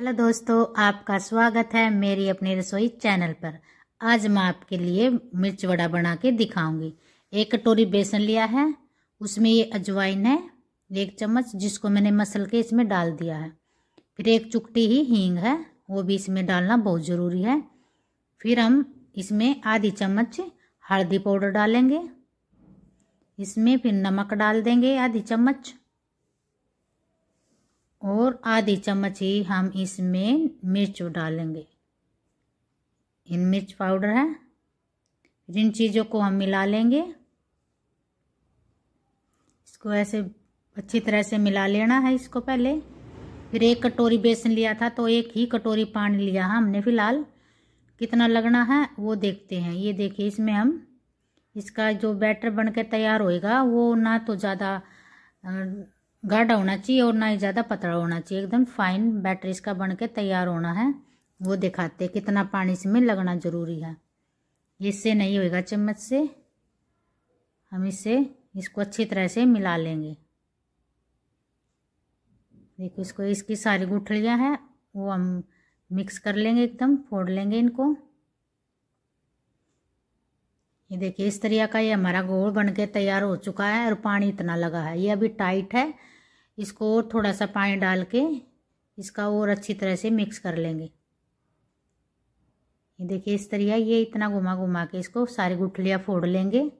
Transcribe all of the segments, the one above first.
hello दोस्तों आपका स्वागत है मेरी अपनी रसोई चैनल पर आज मैं आपके लिए मिर्च वड़ा बना के दिखाऊंगी एक कटोरी बेसन लिया है उसमें ये अजवाइन है एक चम्मच जिसको मैंने मसल के इसमें डाल दिया है फिर एक चुकटी ही हींग है वो भी इसमें डालना बहुत ज़रूरी है फिर हम इसमें आधी चम्मच हल्दी पाउडर डालेंगे इसमें फिर नमक डाल देंगे आधी चम्मच और आधी चम्मच ही हम इसमें मिर्च डालेंगे इन मिर्च पाउडर है इन चीज़ों को हम मिला लेंगे इसको ऐसे अच्छी तरह से मिला लेना है इसको पहले फिर एक कटोरी बेसन लिया था तो एक ही कटोरी पानी लिया हमने फ़िलहाल कितना लगना है वो देखते हैं ये देखिए इसमें हम इसका जो बैटर बनकर तैयार होएगा वो ना तो ज़्यादा गाढ़ा होना चाहिए और ना ही ज़्यादा पतला होना चाहिए एकदम फाइन बैटर इसका बन के तैयार होना है वो दिखाते हैं कितना पानी इसमें लगना ज़रूरी है इससे नहीं होएगा चम्मच से हम इससे इसको अच्छी तरह से मिला लेंगे देखो इसको इसकी सारी गुठलियाँ हैं वो हम मिक्स कर लेंगे एकदम फोड़ लेंगे इनको ये देखिए इस तरह का ये हमारा गोल बन के तैयार हो चुका है और पानी इतना लगा है ये अभी टाइट है इसको और थोड़ा सा पानी डाल के इसका और अच्छी तरह से मिक्स कर लेंगे ये देखिए इस तरह ये इतना घुमा घुमा के इसको सारी गुठलियाँ फोड़ लेंगे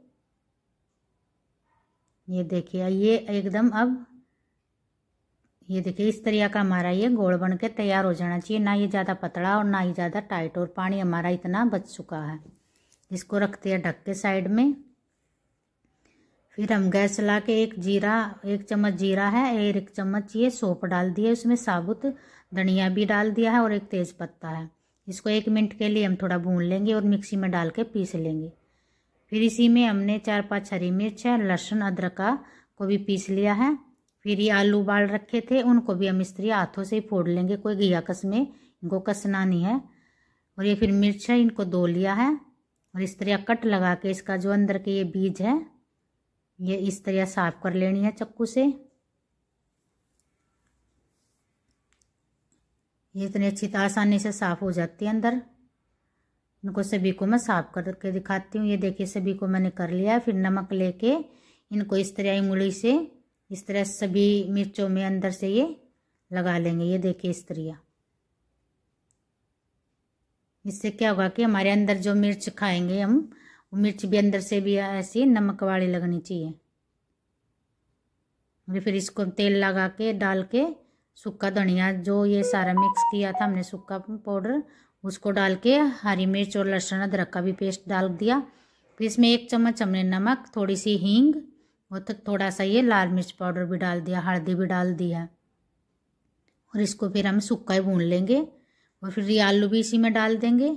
ये देखिए ये एकदम अब ये देखिए इस तरह का हमारा ये गोल बन के तैयार हो जाना चाहिए ना ये ज़्यादा पतला और ना ही ज़्यादा टाइट और पानी हमारा इतना बच चुका है इसको रखते हैं ढक के साइड में फिर हम गैस चला के एक जीरा एक चम्मच जीरा है और एक चम्मच ये सोप डाल दिए उसमें साबुत धनिया भी डाल दिया है और एक तेज़ पत्ता है इसको एक मिनट के लिए हम थोड़ा भून लेंगे और मिक्सी में डाल के पीस लेंगे फिर इसी में हमने चार पाँच हरी मिर्च है लहसुन अदरक का को भी पीस लिया है फिर ये आलू उबाल रखे थे उनको भी हम इस हाथों से ही फोड़ लेंगे कोई घिया कस में इनको कसना नहीं है और ये फिर मिर्च है इनको धो लिया है और इस तरह कट लगा के इसका जो अंदर के ये बीज है ये इस तरह साफ कर लेनी है चक्कू से ये इतने अच्छी तरह आसानी से साफ हो जाती है अंदर इनको सभी को मैं साफ करके दिखाती हूँ ये देखिए सभी को मैंने कर लिया फिर नमक लेके इनको इस तरह उंगली से इस तरह सभी मिर्चों में अंदर से ये लगा लेंगे ये देखिए इस तरह इससे क्या होगा कि हमारे अंदर जो मिर्च खाएंगे हम मिर्च भी अंदर से भी ऐसी नमक वाली लगनी चाहिए और फिर इसको तेल लगा के डाल के सूखा धनिया जो ये सारा मिक्स किया था हमने सूखा पाउडर उसको डाल के हरी मिर्च और लहसुन अदरक का भी पेस्ट डाल दिया फिर इसमें एक चम्मच हमने नमक थोड़ी सी हींग और थोड़ा सा ये लाल मिर्च पाउडर भी डाल दिया हल्दी भी डाल दिया और इसको फिर हम सूखा ही भून लेंगे और फिर ये आलू भी इसी में डाल देंगे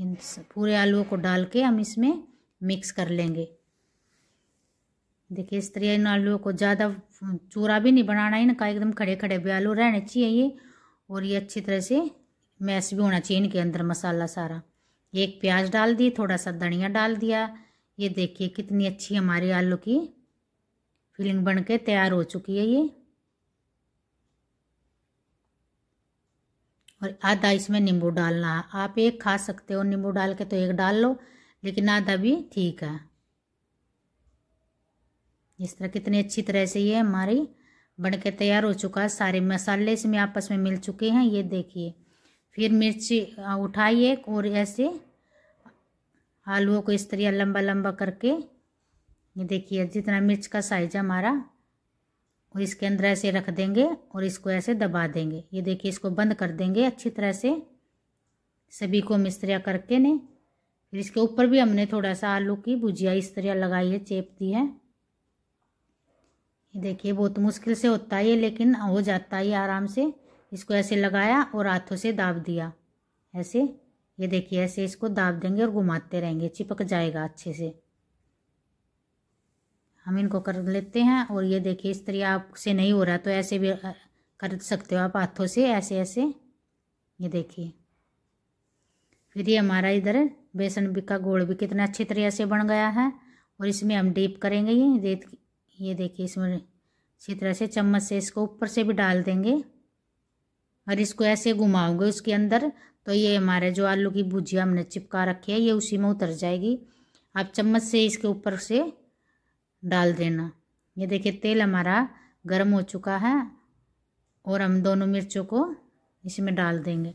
इन पूरे आलूओं को डाल के हम इसमें मिक्स कर लेंगे देखिए इस तरह इन आलूओं को ज़्यादा चूरा भी नहीं बनाना है इनका एकदम खड़े खड़े भी आलू रहने चाहिए ये और ये अच्छी तरह से मैश भी होना चाहिए इनके अंदर मसाला सारा एक प्याज डाल दी थोड़ा सा धनिया डाल दिया ये देखिए कितनी अच्छी हमारी आलू की फिलिंग बन के तैयार हो चुकी है ये और आधा इसमें नींबू डालना है आप एक खा सकते हो नींबू डाल के तो एक डाल लो लेकिन आधा भी ठीक है इस तरह कितनी अच्छी तरह से ये हमारी बनके तैयार हो चुका है सारे मसाले इसमें आपस में मिल चुके हैं ये देखिए फिर मिर्ची उठाइए और ऐसे आलूओं को इस तरह लंबा लंबा करके ये देखिए जितना मिर्च का साइज है हमारा और इसके अंदर ऐसे रख देंगे और इसको ऐसे दबा देंगे ये देखिए इसको बंद कर देंगे अच्छी तरह से सभी को हम करके ने फिर इसके ऊपर भी हमने थोड़ा सा आलू की भुजिया इस तरह लगाई है चेप दी है ये देखिए बहुत मुश्किल से होता है लेकिन हो जाता है आराम से इसको ऐसे लगाया और हाथों से दाब दिया ऐसे ये देखिए ऐसे इसको दाब देंगे और घुमाते रहेंगे चिपक जाएगा अच्छे से हम इनको कर लेते हैं और ये देखिए इस तरह आपसे नहीं हो रहा तो ऐसे भी कर सकते हो आप हाथों से ऐसे ऐसे ये देखिए फिर ये हमारा इधर बेसन का गोड़ भी कितना अच्छी तरह से बन गया है और इसमें हम डीप करेंगे ये रेत ये देखिए इसमें अच्छी तरह से चम्मच से इसको ऊपर से भी डाल देंगे और इसको ऐसे घुमाओगे उसके अंदर तो ये हमारे जो आलू की भुजिया हमने चिपका रखी है ये उसी में उतर जाएगी आप चम्मच से इसके ऊपर से डाल देना ये देखिए तेल हमारा गर्म हो चुका है और हम दोनों मिर्चों को इसमें डाल देंगे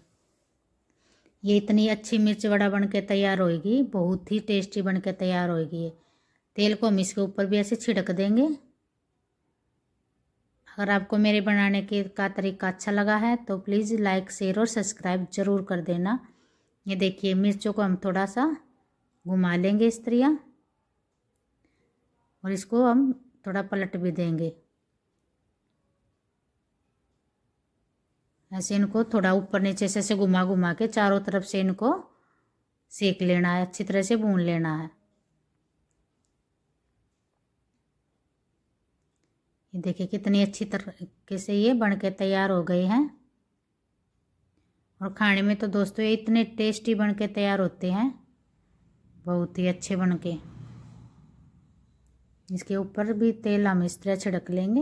ये इतनी अच्छी मिर्च वड़ा बन के तैयार होएगी बहुत ही टेस्टी बन के तैयार होएगी ये तेल को हम इसके ऊपर भी ऐसे छिड़क देंगे अगर आपको मेरे बनाने के का तरीका अच्छा लगा है तो प्लीज़ लाइक शेयर और सब्सक्राइब ज़रूर कर देना ये देखिए मिर्चों को हम थोड़ा सा घुमा लेंगे इस तरह और इसको हम थोड़ा पलट भी देंगे ऐसे इनको थोड़ा ऊपर नीचे से ऐसे घुमा घुमा के चारों तरफ से इनको सेक लेना है अच्छी तरह से भून लेना है ये देखिए कितनी अच्छी तरीके से ये बन के तैयार हो गए हैं और खाने में तो दोस्तों ये इतने टेस्टी बन के तैयार होते हैं बहुत ही अच्छे बन के इसके ऊपर भी तेल हम इस तरह छिड़क लेंगे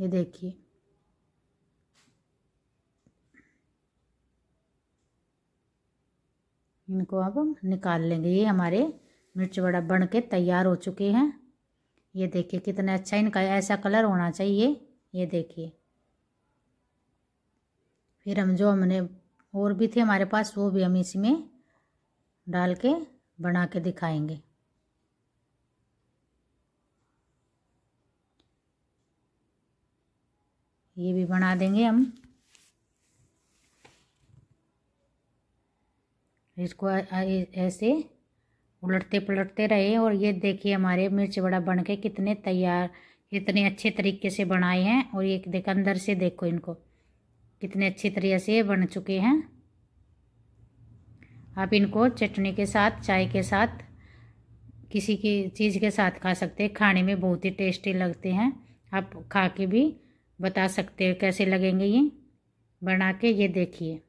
ये देखिए इनको अब हम निकाल लेंगे ये हमारे मिर्च वड़ा बन के तैयार हो चुके हैं ये देखिए कितना अच्छा इनका ऐसा कलर होना चाहिए ये देखिए फिर हम जो हमने और भी थे हमारे पास वो भी हम इसमें डाल के बना के दिखाएंगे ये भी बना देंगे हम इसको ऐसे उलटते पलटते रहे और ये देखिए हमारे मिर्च बड़ा बन के कितने तैयार कितने अच्छे तरीके से बनाए हैं और ये देख अंदर से देखो इनको कितने अच्छे तरीके से बन चुके हैं आप इनको चटनी के साथ चाय के साथ किसी की चीज़ के साथ खा सकते हैं खाने में बहुत ही टेस्टी लगते हैं आप खा के भी बता सकते हो कैसे लगेंगे ये बना के ये देखिए